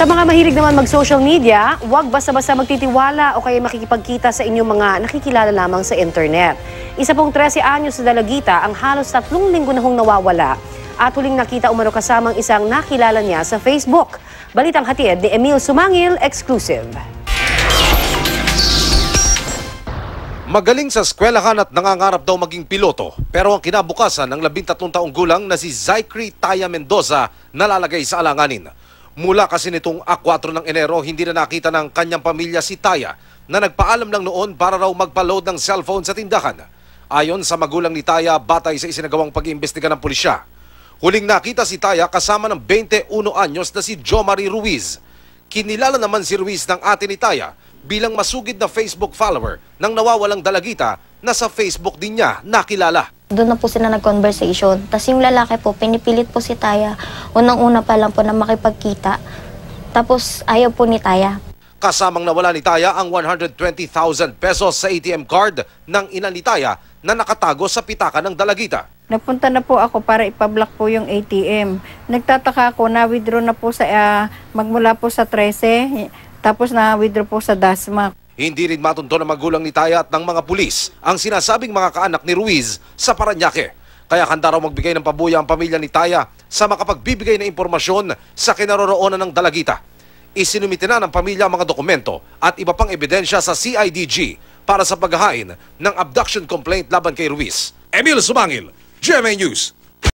Sa mga mahilig naman mag-social media, huwag basta-basta magtitiwala o kaya makikipagkita sa inyong mga nakikilala lamang sa internet. Isa pong 13 anyos na dalagita ang halos tatlong linggo na hong nawawala at huling nakita umano kasamang isang nakilala niya sa Facebook. Balitang hatid ni Emil Sumangil, exclusive. Magaling sa eskwelahan at nangangarap daw maging piloto. Pero ang kinabukasan ng 13 taong gulang na si Zykri Taya Mendoza nalalagay sa alanganin. Mula kasi nitong A4 ng Enero, hindi na nakita ng kanyang pamilya si Taya na nagpaalam lang noon para raw magpa-load ng cellphone sa tindahan. Ayon sa magulang ni Taya, batay sa isinagawang pag-iimbestiga ng pulisya. Huling nakita si Taya kasama ng 21 anyos na si Jomari Ruiz. Kinilala naman si Ruiz ng ate ni Taya bilang masugid na Facebook follower ng nawawalang dalagita na sa Facebook din niya nakilala doon na po sila nag-conversation. Tapos yung lalaki po, pinipilit po si Taya. Unang-una pa lang po na makipagkita. Tapos ayaw po ni Taya. Kasamang nawala ni Taya ang 120,000 pesos sa ATM card ng ina ni Taya na nakatago sa pitaka ng dalagita. Napunta na po ako para ipablock po yung ATM. Nagtataka ako na withdraw na po sa uh, magmula po sa 13 tapos na withdraw po sa DASMA. Hindi rin matunto ng magulang ni Taya at ng mga pulis ang sinasabing mga kaanak ni Ruiz sa Paranaque. Kaya handa raw magbigay ng pabuya ang pamilya ni Taya sa makapagbibigay ng impormasyon sa kinaroroonan ng dalagita. Isinumite na ng pamilya ang mga dokumento at iba pang ebidensya sa CIDG para sa paghahain ng abduction complaint laban kay Ruiz. Emil Sumangil, GMA News.